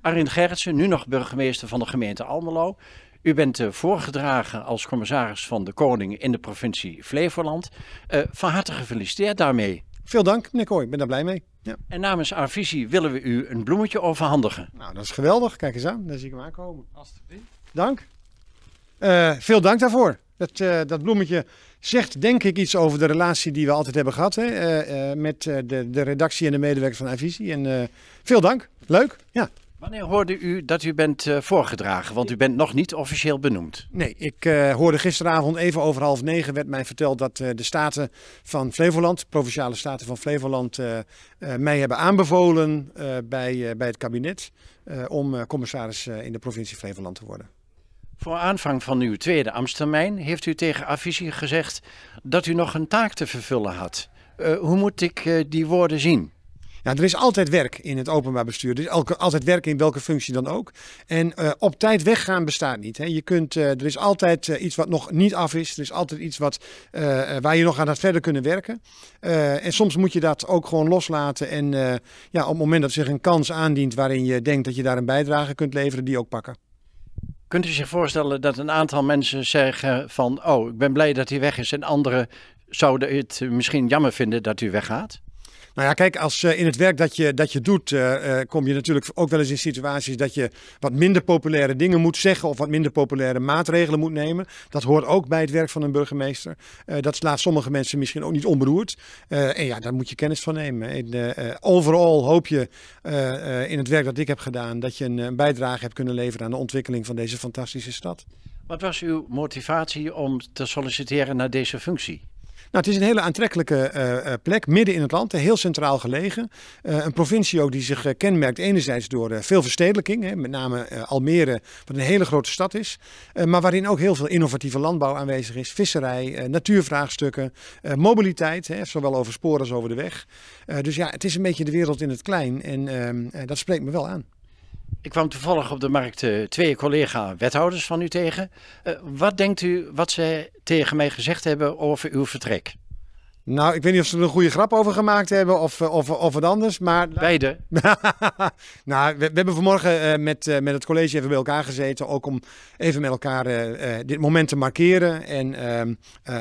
Arin Gerritsen, nu nog burgemeester van de gemeente Almelo. U bent eh, voorgedragen als commissaris van de Koning in de provincie Flevoland. Eh, van harte gefeliciteerd daarmee. Veel dank, meneer Kooi. Ik ben daar blij mee. Ja. En namens Arvisie willen we u een bloemetje overhandigen. Nou, dat is geweldig. Kijk eens aan. Daar zie ik hem aankomen. Alsjeblieft. Dank. Eh, veel dank daarvoor. Dat, dat bloemetje zegt denk ik iets over de relatie die we altijd hebben gehad hè? met de, de redactie en de medewerkers van Avisie. En veel dank. Leuk. Ja. Wanneer hoorde u dat u bent eh, voorgedragen? Want u bent nog niet officieel benoemd. Nee, ik eh, hoorde gisteravond even over half negen werd mij verteld dat eh, de staten van Flevoland, provinciale staten van Flevoland, mij hebben aanbevolen bij, bij het kabinet om commissaris in de provincie Flevoland te worden. Voor aanvang van uw tweede amstermijn heeft u tegen Avicii gezegd dat u nog een taak te vervullen had. hoe moet ik die woorden zien? Ja, er is altijd werk in het openbaar bestuur. Er is altijd werk in welke functie dan ook. En eh, op tijd weggaan bestaat niet. Hè. Je kunt, eh, er is altijd eh, iets wat nog niet af is. Er is altijd iets wat, waar je nog aan had verder kunnen werken. en soms moet je dat ook gewoon loslaten. En ja, op het moment dat zich een kans aandient waarin je denkt dat je daar een bijdrage kunt leveren, die ook pakken. Kunt u zich voorstellen dat een aantal mensen zeggen van, oh, ik ben blij dat hij weg is. En anderen zouden het misschien jammer vinden dat u weggaat? Nou ja, kijk, als eh, in het werk dat je, dat je doet, eh, eh, kom je natuurlijk ook wel eens in situaties dat je wat minder populaire dingen moet zeggen of wat minder populaire maatregelen moet nemen. Dat hoort ook bij het werk van een burgemeester. dat slaat sommige mensen misschien ook niet onberoerd. en ja, daar moet je kennis van nemen. overal hoop je in het werk dat ik heb gedaan dat je een bijdrage hebt kunnen leveren aan de ontwikkeling van deze fantastische stad. Wat was uw motivatie om te solliciteren naar deze functie? Nou, het is een hele aantrekkelijke eh, eh, plek, midden in het land, eh, heel centraal gelegen. een provincie ook die zich kenmerkt enerzijds door veel verstedelijking, hè, met name Almere, wat een hele grote stad is, maar waarin ook heel veel innovatieve landbouw aanwezig is, visserij, natuurvraagstukken, mobiliteit, hè, zowel over sporen als over de weg. dus ja, het is een beetje de wereld in het klein en ehm, dat spreekt me wel aan. Ik kwam toevallig op de markt eh, twee collega-wethouders van u tegen. Eh, wat denkt u wat zij tegen mij gezegd hebben over uw vertrek? Nou, ik weet niet of ze er een goede grap over gemaakt hebben of, eh, of, of wat anders. Maar... Beide. nou, we, hebben vanmorgen eh, met, eh, met het college even bij elkaar gezeten. Ook om even met elkaar dit moment te markeren. En ehm,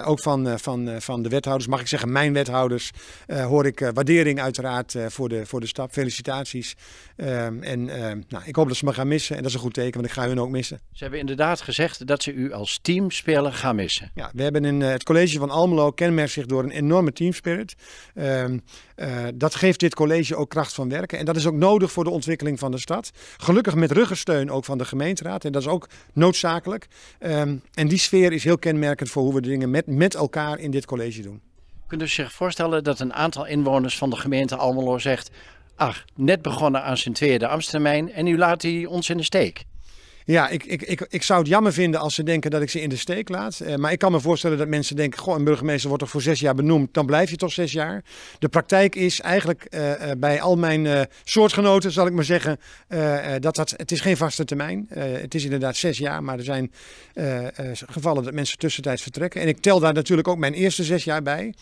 ook van, van, van de wethouders, mag ik zeggen, mijn wethouders, hoor ik waardering uiteraard voor, de, voor de stap. Felicitaties. Ehm, en ehm, nou, ik hoop dat ze me gaan missen. En dat is een goed teken, want ik ga hun ook missen. Ze hebben inderdaad gezegd dat ze u als teamspeler gaan missen. Ja, we hebben in het college van Almelo kenmerkt zich door een enorm enorme teamspirit. Um, dat geeft dit college ook kracht van werken. En dat is ook nodig voor de ontwikkeling van de stad. Gelukkig met ruggensteun ook van de gemeenteraad. En dat is ook noodzakelijk. Ehm, en die sfeer is heel kenmerkend voor hoe we de dingen met, met elkaar in dit college doen. Kunt u zich voorstellen dat een aantal inwoners van de gemeente Almelo zegt... Ach, net begonnen aan zijn tweede ambtstermijn en nu laat hij ons in de steek. Ja, ik, ik, ik, ik zou het jammer vinden als ze denken dat ik ze in de steek laat. Eh, maar ik kan me voorstellen dat mensen denken: Goh, een burgemeester wordt toch voor zes jaar benoemd, dan blijf je toch zes jaar. De praktijk is eigenlijk eh, eh, bij al mijn soortgenoten, zal ik maar zeggen, dat dat het is geen vaste termijn is. het is inderdaad zes jaar, maar er zijn gevallen dat mensen tussentijds vertrekken. En ik tel daar natuurlijk ook mijn eerste zes jaar bij.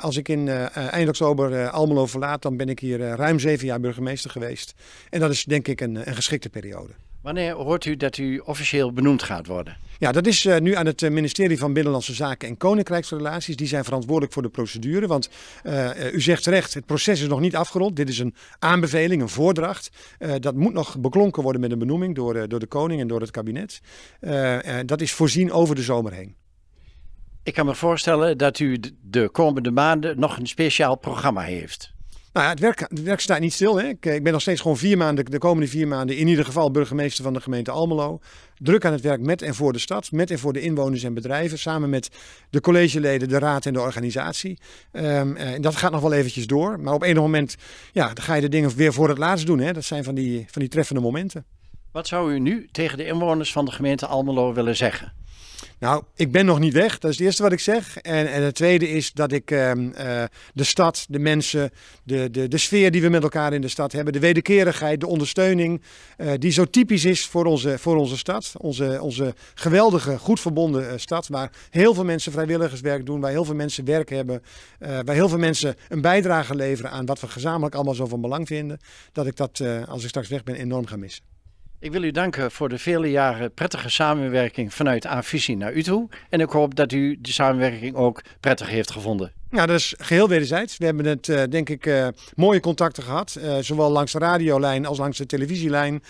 als ik in eind oktober uh, Almelo verlaat, dan ben ik hier ruim zeven jaar burgemeester geweest. En dat is denk ik een, een geschikte periode. Wanneer hoort u dat u officieel benoemd gaat worden? Ja, dat is eh, nu aan het eh, ministerie van Binnenlandse Zaken en Koninkrijksrelaties. Die zijn verantwoordelijk voor de procedure. Want eh, u zegt terecht, het proces is nog niet afgerond. Dit is een aanbeveling, een voordracht. dat moet nog beklonken worden met een benoeming door, door de koning en door het kabinet. dat is voorzien over de zomer heen. Ik kan me voorstellen dat u de komende maanden nog een speciaal programma heeft. Nou ja, het werk, het werk staat niet stil. Hè. Ik, eh, ik, ben nog steeds gewoon vier maanden, de komende vier maanden, in ieder geval burgemeester van de gemeente Almelo. Druk aan het werk met en voor de stad, met en voor de inwoners en bedrijven, samen met de collegeleden, de raad en de organisatie. Ehm, eh, en dat gaat nog wel eventjes door. Maar op een moment ja, dan ga je de dingen weer voor het laatst doen. Hè. Dat zijn van die, van die treffende momenten. Wat zou u nu tegen de inwoners van de gemeente Almelo willen zeggen? Nou, ik ben nog niet weg. Dat is het eerste wat ik zeg. En, en het tweede is dat ik ehm, eh, de stad, de mensen, de, de, de sfeer die we met elkaar in de stad hebben, de wederkerigheid, de ondersteuning, eh, die zo typisch is voor onze, voor onze stad. Onze, onze geweldige, goed verbonden eh, stad, waar heel veel mensen vrijwilligerswerk doen, waar heel veel mensen werk hebben, waar heel veel mensen een bijdrage leveren aan wat we gezamenlijk allemaal zo van belang vinden. Dat ik dat, als ik straks weg ben, enorm ga missen. Ik wil u danken voor de vele jaren prettige samenwerking vanuit Aanvisie naar u toe. En ik hoop dat u de samenwerking ook prettig heeft gevonden. Ja, nou, dat is geheel wederzijds. We hebben het, eh, denk ik, eh, mooie contacten gehad. Eh, zowel langs de radiolijn als langs de televisielijn.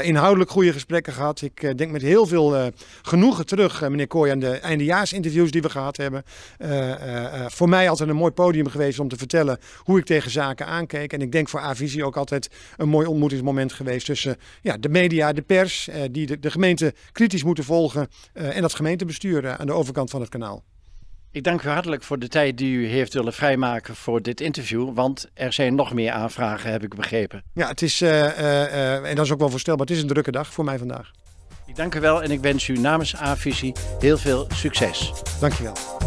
inhoudelijk goede gesprekken gehad. Ik denk met heel veel genoegen terug, meneer Kooi, aan de eindejaarsinterviews die we gehad hebben. voor mij altijd een mooi podium geweest om te vertellen hoe ik tegen zaken aankeek. En ik denk voor Avisie ook altijd een mooi ontmoetingsmoment geweest tussen ja, de media, de pers, die de, gemeente kritisch moeten volgen. en dat gemeentebestuur aan de overkant van het kanaal. Ik dank u hartelijk voor de tijd die u heeft willen vrijmaken voor dit interview. Want er zijn nog meer aanvragen, heb ik begrepen. Ja, het is, eh, eh, eh, en dat is ook wel voorstelbaar, het is een drukke dag voor mij vandaag. Ik dank u wel en ik wens u namens A-Visie heel veel succes. Dank je wel.